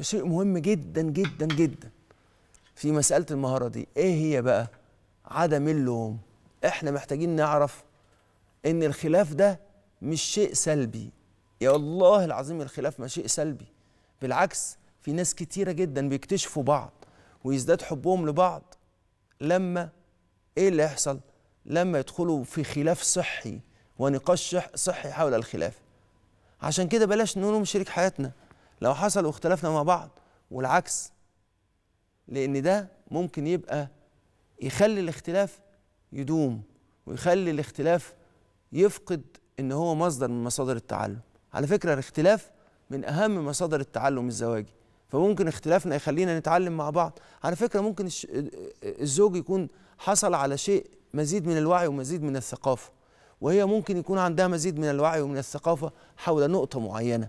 شيء مهم جدا جدا جدا في مساله المهاره دي ايه هي بقى عدم اللوم احنا محتاجين نعرف ان الخلاف ده مش شيء سلبي يا الله العظيم الخلاف ما شيء سلبي بالعكس في ناس كتيره جدا بيكتشفوا بعض ويزداد حبهم لبعض لما ايه اللي يحصل لما يدخلوا في خلاف صحي ونقاش صحي حول الخلاف عشان كده بلاش نلوم شريك حياتنا لو حصل واختلفنا مع بعض والعكس لأن ده ممكن يبقى يخلي الاختلاف يدوم ويخلي الاختلاف يفقد ان هو مصدر من مصادر التعلم على فكرة الاختلاف من أهم مصادر التعلم الزواجي فممكن اختلافنا يخلينا نتعلم مع بعض على فكرة ممكن الزوج يكون حصل على شيء مزيد من الوعي ومزيد من الثقافة وهي ممكن يكون عندها مزيد من الوعي ومن الثقافة حول نقطة معينة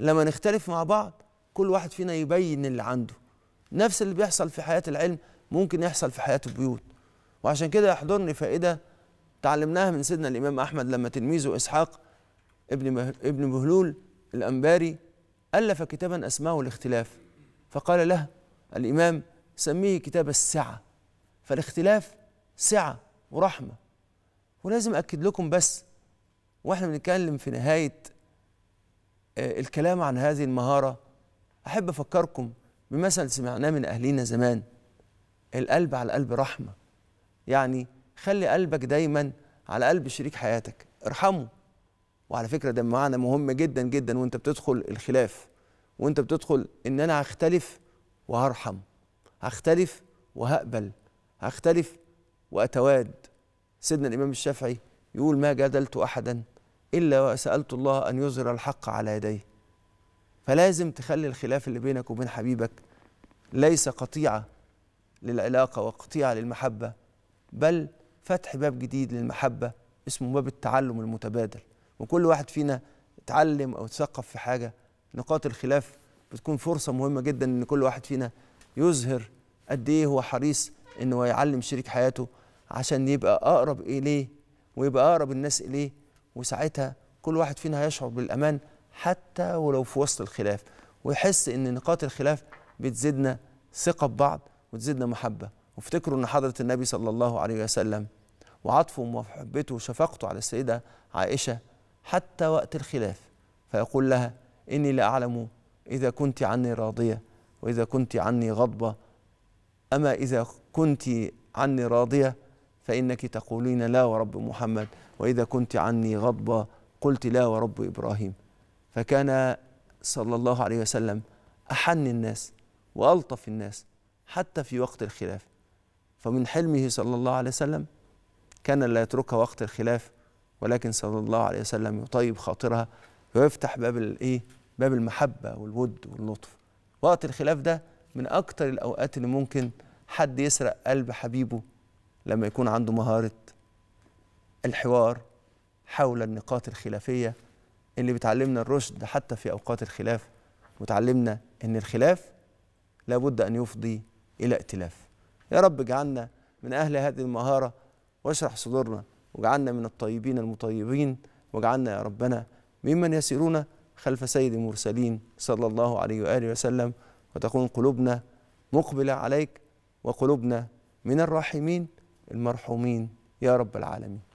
لما نختلف مع بعض كل واحد فينا يبين اللي عنده نفس اللي بيحصل في حياة العلم ممكن يحصل في حياة البيوت وعشان كده يحضرني فائدة تعلمناها من سيدنا الإمام أحمد لما تلميذه إسحاق ابن ابن بهلول الأنباري ألف كتابا أسماه الاختلاف فقال له الإمام سميه كتاب السعة فالاختلاف سعة ورحمة ولازم أكد لكم بس واحنا بنتكلم في نهاية آه، الكلام عن هذه المهارة أحب أفكركم بمثل سمعناه من أهلينا زمان القلب على قلب رحمة يعني خلي قلبك دايما على قلب شريك حياتك ارحمه وعلى فكرة ده معنى مهم جدا جدا وانت بتدخل الخلاف وانت بتدخل ان انا هختلف وهرحم هختلف وهقبل هختلف واتواد سيدنا الامام الشافعي يقول ما جادلت احدا إلا وسألت الله أن يظهر الحق على يديه فلازم تخلي الخلاف اللي بينك وبين حبيبك ليس قطيعة للعلاقة وقطيعة للمحبة بل فتح باب جديد للمحبة اسمه باب التعلم المتبادل وكل واحد فينا اتعلم أو اتثقف في حاجة نقاط الخلاف بتكون فرصة مهمة جدا إن كل واحد فينا يظهر قد إيه هو حريص إنه يعلم شريك حياته عشان يبقى أقرب إليه ويبقى أقرب الناس إليه وساعتها كل واحد فينا هيشعر بالامان حتى ولو في وسط الخلاف ويحس ان نقاط الخلاف بتزيدنا ثقه ببعض وتزيدنا محبه وافتكروا ان حضره النبي صلى الله عليه وسلم وعطفه ومحبته وشفقته على السيده عائشه حتى وقت الخلاف فيقول لها اني لا اعلم اذا كنت عني راضيه واذا كنت عني غضبه اما اذا كنت عني راضيه فانك تقولين لا ورب محمد وإذا كنت عني غضبة قلت لا ورب إبراهيم فكان صلى الله عليه وسلم أحن الناس وألطف الناس حتى في وقت الخلاف فمن حلمه صلى الله عليه وسلم كان لا يتركها وقت الخلاف ولكن صلى الله عليه وسلم يطيب خاطرها ويفتح باب الايه باب المحبه والود واللطف وقت الخلاف ده من اكتر الاوقات اللي ممكن حد يسرق قلب حبيبه لما يكون عنده مهاره الحوار حول النقاط الخلافية اللي بتعلمنا الرشد حتى في أوقات الخلاف وتعلمنا أن الخلاف لابد أن يفضي إلى ائتلاف يا رب اجعلنا من أهل هذه المهارة واشرح صدورنا وجعلنا من الطيبين المطيبين واجعلنا يا ربنا ممن يسيرون خلف سيد المرسلين صلى الله عليه وآله وسلم وتكون قلوبنا مقبلة عليك وقلوبنا من الراحمين المرحومين يا رب العالمين